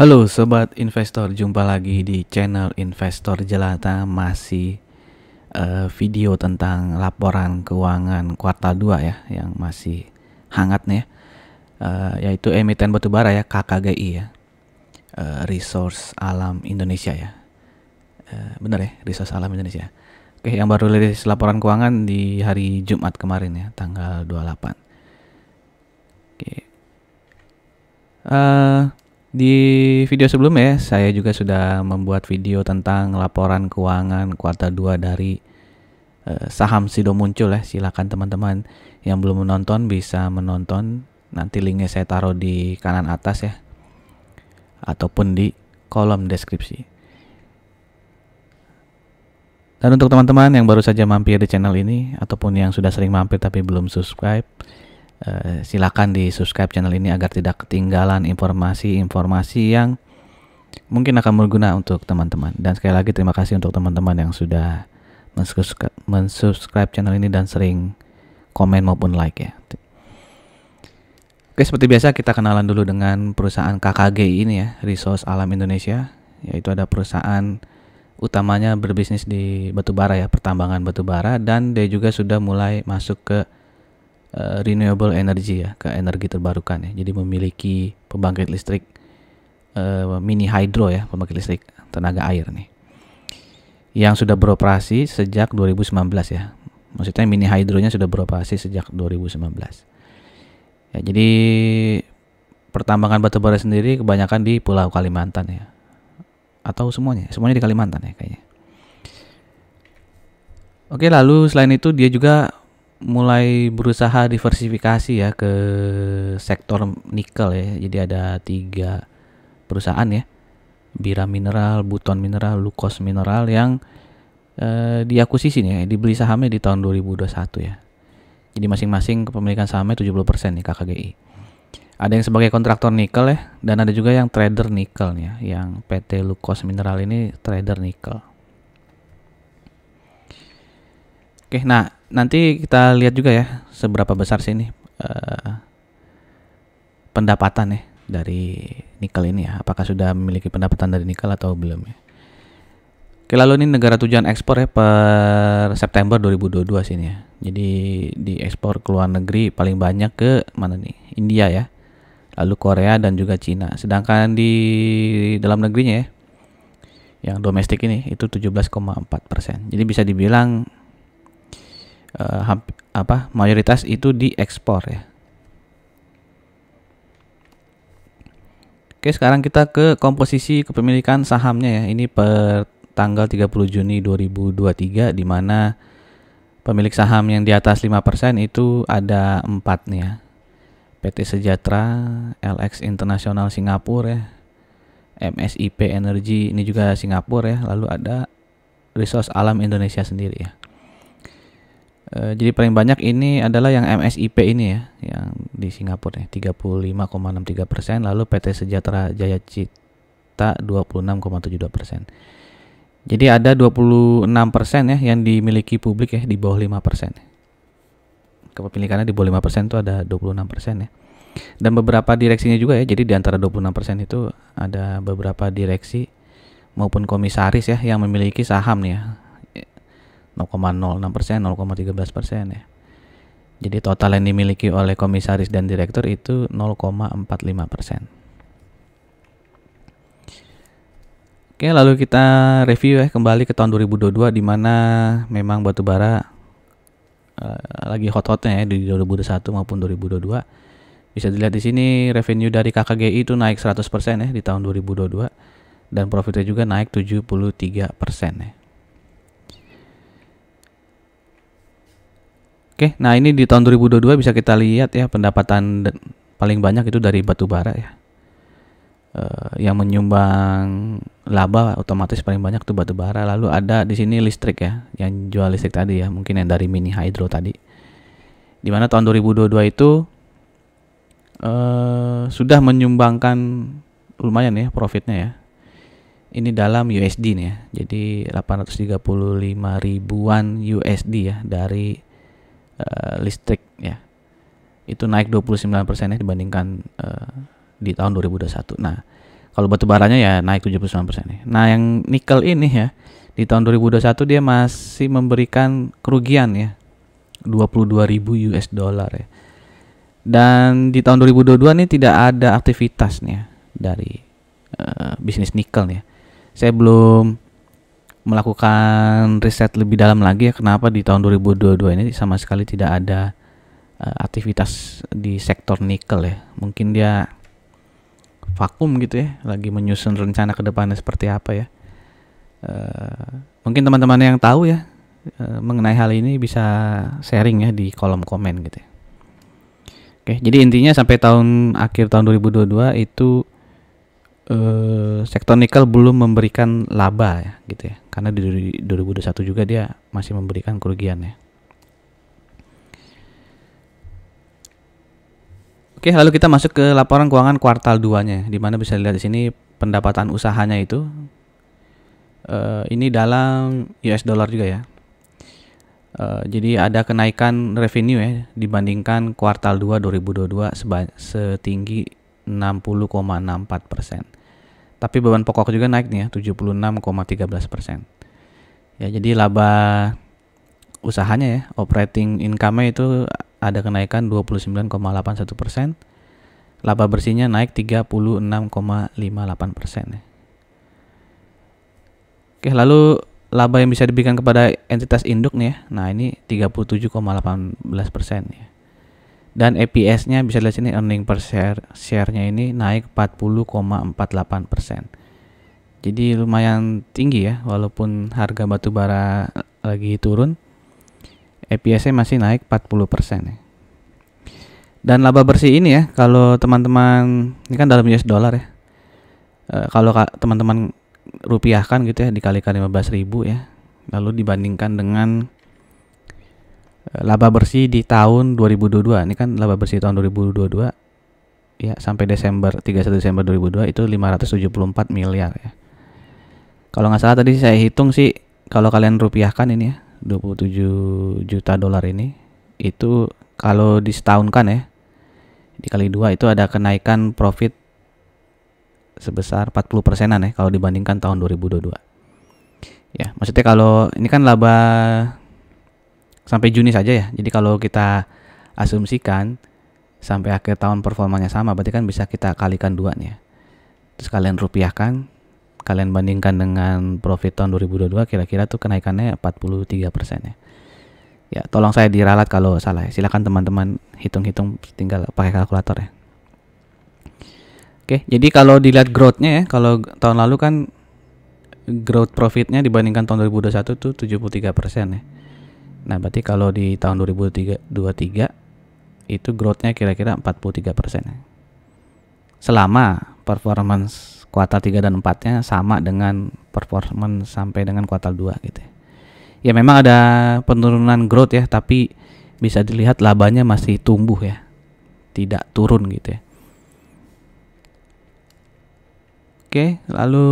Halo sobat investor, jumpa lagi di channel Investor Jelata masih uh, video tentang laporan keuangan kuartal 2 ya yang masih hangat nih ya. Uh, yaitu emiten batubara ya KKGI ya. Uh, resource Alam Indonesia ya. Uh, bener ya, Resource Alam Indonesia. Oke, yang baru rilis laporan keuangan di hari Jumat kemarin ya, tanggal 28. Oke. Uh, di video sebelumnya saya juga sudah membuat video tentang laporan keuangan kuartal 2 dari eh, saham Sido muncul ya. Silakan teman-teman yang belum menonton bisa menonton. Nanti linknya saya taruh di kanan atas ya. Ataupun di kolom deskripsi. Dan untuk teman-teman yang baru saja mampir di channel ini ataupun yang sudah sering mampir tapi belum subscribe Eh, silakan di subscribe channel ini agar tidak ketinggalan informasi-informasi yang mungkin akan berguna untuk teman-teman. Dan sekali lagi terima kasih untuk teman-teman yang sudah mensubscribe channel ini dan sering komen maupun like ya. Oke, seperti biasa kita kenalan dulu dengan perusahaan KKG ini ya, Resource Alam Indonesia, yaitu ada perusahaan utamanya berbisnis di batubara ya, pertambangan batubara dan dia juga sudah mulai masuk ke Eh, renewable energy ya, ke energi terbarukan ya. Jadi memiliki pembangkit listrik uh, mini hydro ya, pembangkit listrik tenaga air nih. Yang sudah beroperasi sejak 2019 ya. Maksudnya mini hydronya sudah beroperasi sejak 2019. Ya, jadi pertambangan batubara sendiri kebanyakan di Pulau Kalimantan ya. Atau semuanya, semuanya di Kalimantan ya kayaknya. Oke, lalu selain itu dia juga mulai berusaha diversifikasi ya ke sektor nikel ya. Jadi ada tiga perusahaan ya, Bira Mineral, Buton Mineral, Lukos Mineral yang eh, diakuisisi nih, ya, dibeli sahamnya di tahun 2021 ya. Jadi masing-masing kepemilikan sahamnya 70% nih KKGI. Ada yang sebagai kontraktor nikel ya, dan ada juga yang trader nikel nih ya, yang PT Lukos Mineral ini trader nikel. Oke, nah nanti kita lihat juga ya seberapa besar sih ini uh, pendapatan ya dari nikel ini ya. Apakah sudah memiliki pendapatan dari nikel atau belum ya? Oke, lalu ini negara tujuan ekspor ya per September 2022 sini ya. Jadi di ekspor ke luar negeri paling banyak ke mana nih? India ya. Lalu Korea dan juga Cina. Sedangkan di dalam negerinya ya yang domestik ini itu 17,4 persen. Jadi bisa dibilang uh, apa mayoritas itu diekspor ya. Oke, sekarang kita ke komposisi kepemilikan sahamnya ya. Ini per tanggal 30 Juni 2023 di mana pemilik saham yang di atas 5% itu ada 4 nih ya. PT Sejahtera, LX International Singapura ya. MSIP Energy ini juga Singapura ya. Lalu ada Resource Alam Indonesia sendiri ya. Eh, jadi paling banyak ini adalah yang MSIP ini ya, yang di Singapura ya 35,63 persen, lalu PT Sejahtera Jaya Cita 26,72 persen. Jadi ada 26 persen ya yang dimiliki publik ya di bawah 5 persen. Kepemilikannya di bawah 5 persen itu ada 26 persen ya. Dan beberapa direksinya juga ya. Jadi di antara 26 persen itu ada beberapa direksi maupun komisaris ya yang memiliki saham nih ya 0,06 persen, 0,13 persen ya. Jadi total yang dimiliki oleh komisaris dan direktur itu 0,45 persen. Oke, lalu kita review ya kembali ke tahun 2022 di mana memang batubara uh, lagi hot-hotnya ya di 2021 maupun 2022. Bisa dilihat di sini revenue dari KKGI itu naik 100% ya di tahun 2022 dan profitnya juga naik 73% ya. Oke, nah ini di tahun 2022 bisa kita lihat ya pendapatan paling banyak itu dari batu bara ya. E, yang menyumbang laba otomatis paling banyak itu batu bara. Lalu ada di sini listrik ya, yang jual listrik tadi ya, mungkin yang dari mini hydro tadi. Dimana tahun 2022 itu e, sudah menyumbangkan lumayan ya profitnya ya. Ini dalam USD nih ya, jadi 835 ribuan USD ya dari uh, listrik ya itu naik 29% ya dibandingkan uh, di tahun 2021. Nah, kalau batu baranya ya naik 79% ya. Nah, yang nikel ini ya di tahun 2021 dia masih memberikan kerugian ya 22.000 US dollar ya. Dan di tahun 2022 ini tidak ada aktivitasnya dari uh, bisnis nikel Ya. Saya belum melakukan riset lebih dalam lagi ya kenapa di tahun 2022 ini sama sekali tidak ada uh, aktivitas di sektor nikel ya. Mungkin dia vakum gitu ya, lagi menyusun rencana ke depannya seperti apa ya. Uh, mungkin teman-teman yang tahu ya uh, mengenai hal ini bisa sharing ya di kolom komen gitu ya. Oke, jadi intinya sampai tahun akhir tahun 2022 itu uh, sektor nikel belum memberikan laba ya gitu ya karena di 2021 juga dia masih memberikan kerugian ya Oke, lalu kita masuk ke laporan keuangan kuartal 2-nya di mana bisa dilihat di sini pendapatan usahanya itu uh, ini dalam US dollar juga ya. Uh, jadi ada kenaikan revenue ya dibandingkan kuartal 2 2022 setinggi 60,64 persen. Tapi beban pokok juga naik nih ya, 76,13 persen. Ya, jadi laba usahanya ya, operating income-nya itu ada kenaikan 29,81 persen. Laba bersihnya naik 36,58 persen. Ya. Oke, lalu laba yang bisa diberikan kepada entitas induk nih ya. Nah, ini 37,18 persen ya dan EPS-nya bisa lihat sini earning per share share-nya ini naik 40,48%. Jadi lumayan tinggi ya walaupun harga batu bara lagi turun. EPS-nya masih naik 40% ya. Dan laba bersih ini ya kalau teman-teman ini kan dalam US dollar ya. E, kalau teman-teman rupiahkan gitu ya dikalikan 15.000 ya. Lalu dibandingkan dengan Eh, laba bersih di tahun 2022 ini kan laba bersih tahun 2022 ya sampai Desember 31 Desember 2002 itu 574 miliar ya kalau nggak salah tadi saya hitung sih kalau kalian rupiahkan ini ya 27 juta dolar ini itu kalau di setahunkan ya dikali dua itu ada kenaikan profit sebesar 40 persenan ya kalau dibandingkan tahun 2022 ya maksudnya kalau ini kan laba sampai Juni saja ya. Jadi kalau kita asumsikan sampai akhir tahun performanya sama, berarti kan bisa kita kalikan dua nih ya. Terus kalian rupiahkan, kalian bandingkan dengan profit tahun 2022 kira-kira tuh kenaikannya 43% persen ya. Ya, tolong saya diralat kalau salah ya. Silakan teman-teman hitung-hitung tinggal pakai kalkulator ya. Oke, jadi kalau dilihat growth-nya ya, kalau tahun lalu kan growth profitnya dibandingkan tahun 2021 tuh 73% persen ya Nah, berarti kalau di tahun 2023 itu growth-nya kira-kira 43%. Selama performance kuartal 3 dan 4-nya sama dengan performance sampai dengan kuartal 2 gitu. Ya. ya memang ada penurunan growth ya, tapi bisa dilihat labanya masih tumbuh ya. Tidak turun gitu ya. Oke, lalu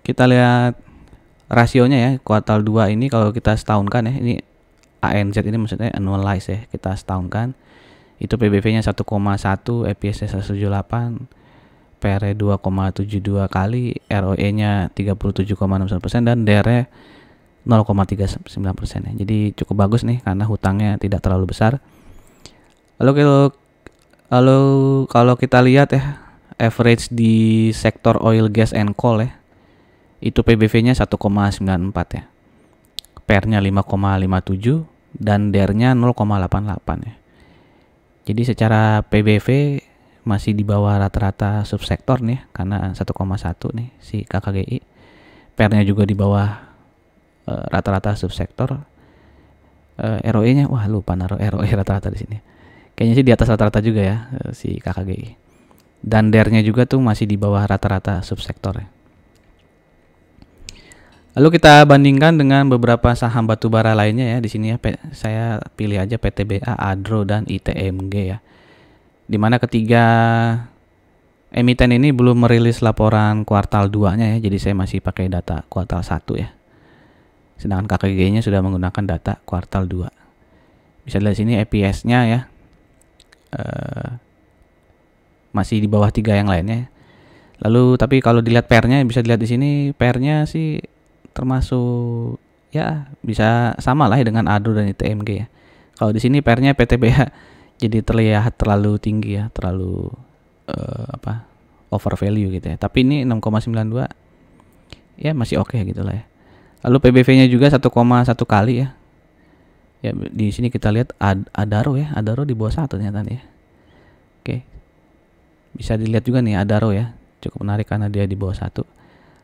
kita lihat rasionya ya kuartal 2 ini kalau kita setahunkan ya ini ANZ ini maksudnya annualize ya kita setahunkan itu PBV-nya 1,1 EPS-nya 178 PR 2,72 kali ROE-nya 37,61% dan DR 0,39% ya. Jadi cukup bagus nih karena hutangnya tidak terlalu besar. Lalu kalau lalu kalau kita lihat ya average di sektor oil, gas and coal ya itu PBV-nya 1,94 ya. PER-nya 5,57 dan DER-nya 0,88 ya. Jadi secara PBV masih di bawah rata-rata subsektor nih karena 1,1 nih si KKGI. PER-nya juga di bawah eh, rata-rata uh, subsektor. Uh, eh, ROE-nya wah lupa naruh ROE rata-rata di sini. Kayaknya sih di atas rata-rata juga ya uh, si KKGI. Dan DER-nya juga tuh masih di bawah rata-rata subsektor ya. Lalu kita bandingkan dengan beberapa saham batubara lainnya ya. Di sini ya saya pilih aja PTBA, Adro dan ITMG ya. Di mana ketiga emiten ini belum merilis laporan kuartal 2-nya ya. Jadi saya masih pakai data kuartal 1 ya. Sedangkan KKG-nya sudah menggunakan data kuartal 2. Bisa lihat sini EPS-nya ya. Uh, masih di bawah tiga yang lainnya. Lalu tapi kalau dilihat pernya bisa dilihat di sini pernya sih termasuk ya bisa sama lah dengan ADO dan ITMG ya. Kalau di sini pernya PTBH ya. jadi terlihat terlalu tinggi ya, terlalu uh, apa over value gitu ya. Tapi ini 6,92 ya masih oke okay gitu lah ya. Lalu PBV-nya juga 1,1 kali ya. Ya di sini kita lihat Ad Adaro ya, Adaro di bawah satu ternyata nih ya. Oke. Bisa dilihat juga nih Adaro ya. Cukup menarik karena dia di bawah satu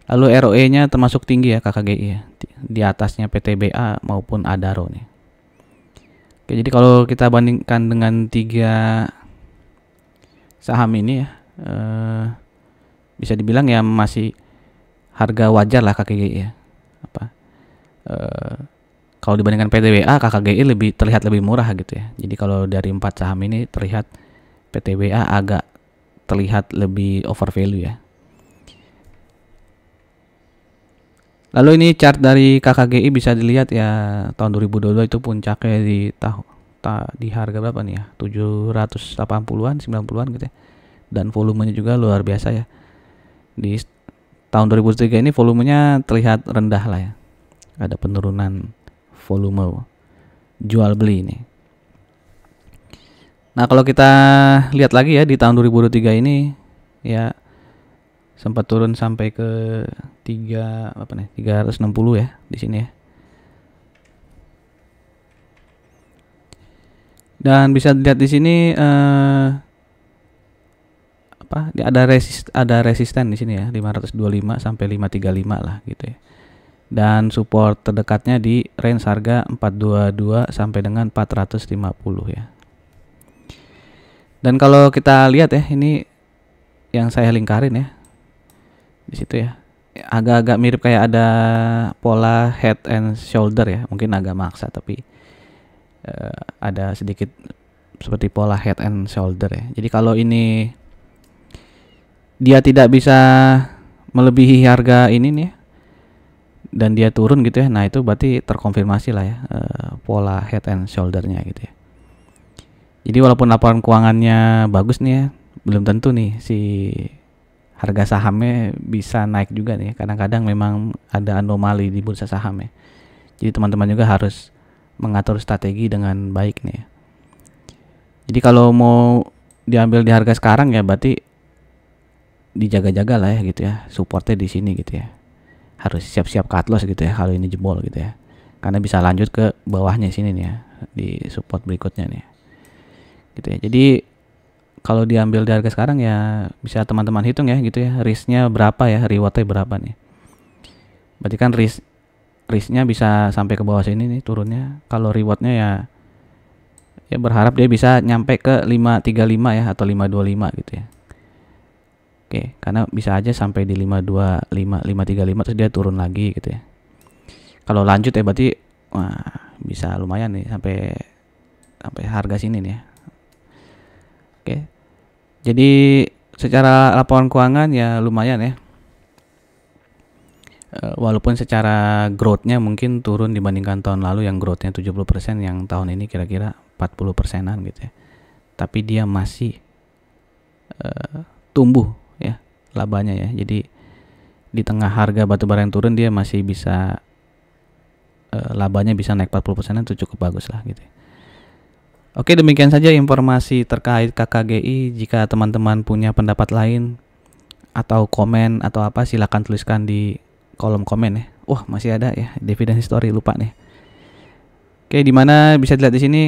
Lalu ROE-nya termasuk tinggi ya KKGI ya, di atasnya PTBA maupun Adaro nih. Oke, jadi kalau kita bandingkan dengan tiga saham ini ya, eh, bisa dibilang ya masih harga wajar lah KKGI ya. Apa? Eh, kalau dibandingkan PTBA, KKGI lebih terlihat lebih murah gitu ya. Jadi kalau dari empat saham ini terlihat PTBA agak terlihat lebih over value ya Lalu ini chart dari KKGI bisa dilihat ya tahun 2022 itu puncaknya di tahu ta, di harga berapa nih ya? 780-an, 90-an gitu ya. Dan volumenya juga luar biasa ya. Di tahun 2003 ini volumenya terlihat rendah lah ya. Ada penurunan volume jual beli ini. Nah, kalau kita lihat lagi ya di tahun 2023 ini ya sempat turun sampai ke 3 apa nih 360 ya di sini ya dan bisa dilihat di sini eh, apa ada resist ada resisten di sini ya 525 sampai 535 lah gitu ya dan support terdekatnya di range harga 422 sampai dengan 450 ya. Dan kalau kita lihat ya ini yang saya lingkarin ya di situ ya agak-agak mirip kayak ada pola head and shoulder ya mungkin agak maksa tapi uh, ada sedikit seperti pola head and shoulder ya jadi kalau ini dia tidak bisa melebihi harga ini nih dan dia turun gitu ya nah itu berarti terkonfirmasi lah ya uh, pola head and shouldernya gitu ya jadi walaupun laporan keuangannya bagus nih ya belum tentu nih si harga sahamnya bisa naik juga nih. Kadang-kadang memang ada anomali di bursa sahamnya. Jadi teman-teman juga harus mengatur strategi dengan baik nih. Ya. Jadi kalau mau diambil di harga sekarang ya berarti dijaga-jaga lah ya gitu ya. Supportnya di sini gitu ya. Harus siap-siap cut loss gitu ya kalau ini jebol gitu ya. Karena bisa lanjut ke bawahnya sini nih ya di support berikutnya nih. Ya. Gitu ya. Jadi kalau diambil di harga sekarang ya bisa teman-teman hitung ya gitu ya risknya berapa ya rewardnya berapa nih berarti kan risk risknya bisa sampai ke bawah sini nih turunnya kalau rewardnya ya ya berharap dia bisa nyampe ke 535 ya atau 525 gitu ya oke karena bisa aja sampai di 525 535 terus dia turun lagi gitu ya kalau lanjut ya berarti wah bisa lumayan nih sampai sampai harga sini nih ya oke jadi secara laporan keuangan ya lumayan ya. Eh, walaupun secara growth-nya mungkin turun dibandingkan tahun lalu yang growth-nya 70%, yang tahun ini kira-kira 40 persenan gitu ya. Tapi dia masih uh, tumbuh ya labanya ya. Jadi di tengah harga batubara yang turun dia masih bisa uh, labanya bisa naik 40 persenan itu cukup bagus lah gitu ya. Oke, demikian saja informasi terkait KKGI. Jika teman-teman punya pendapat lain atau komen atau apa silahkan tuliskan di kolom komen ya. Wah, masih ada ya dividen history lupa nih. Oke, di mana bisa dilihat di sini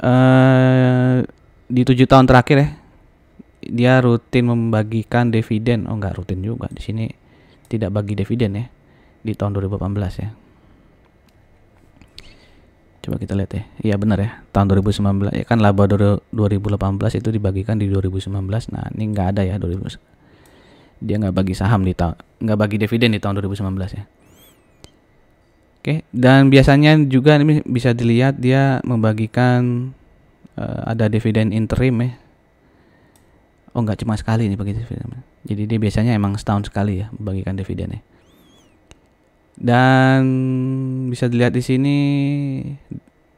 eh di tujuh tahun terakhir ya dia rutin membagikan dividen. Oh, enggak rutin juga di sini tidak bagi dividen ya di tahun 2018 ya. Coba kita lihat ya. Iya benar ya. Tahun 2019 ya kan laba 2018 itu dibagikan di 2019. Nah, ini nggak ada ya 2000. Dia nggak bagi saham di tahun nggak bagi dividen di tahun 2019 ya. Oke, dan biasanya juga ini bisa dilihat dia membagikan uh, ada dividen interim ya. Oh, nggak cuma sekali ini bagi dividen. Jadi dia biasanya emang setahun sekali ya membagikan dividennya. Dan bisa dilihat di sini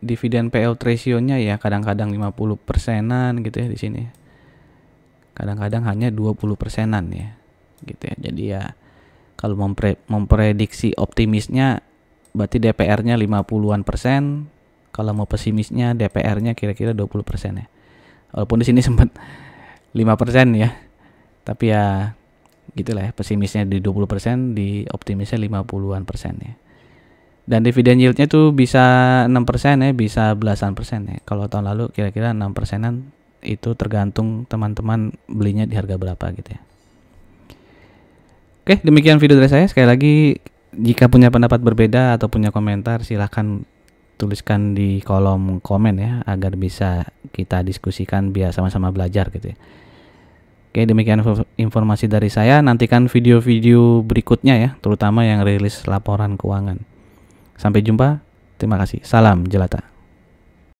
dividen pl ratio-nya ya kadang-kadang 50 persenan gitu ya di sini. Kadang-kadang hanya 20 persenan ya gitu ya. Jadi ya kalau mempre memprediksi optimisnya berarti DPR-nya 50-an persen, kalau mau pesimisnya DPR-nya kira-kira 20 persen ya. Walaupun di sini sempat 5 persen ya, tapi ya gitu lah ya pesimisnya di 20% di optimisnya 50-an persen ya dan dividen yieldnya tuh bisa 6% ya bisa belasan persen ya kalau tahun lalu kira-kira 6 persenan itu tergantung teman-teman belinya di harga berapa gitu ya oke demikian video dari saya sekali lagi jika punya pendapat berbeda atau punya komentar silahkan tuliskan di kolom komen ya agar bisa kita diskusikan biar sama-sama belajar gitu ya Oke, demikian informasi dari saya. Nantikan video-video berikutnya ya, terutama yang rilis laporan keuangan. Sampai jumpa. Terima kasih. Salam jelata.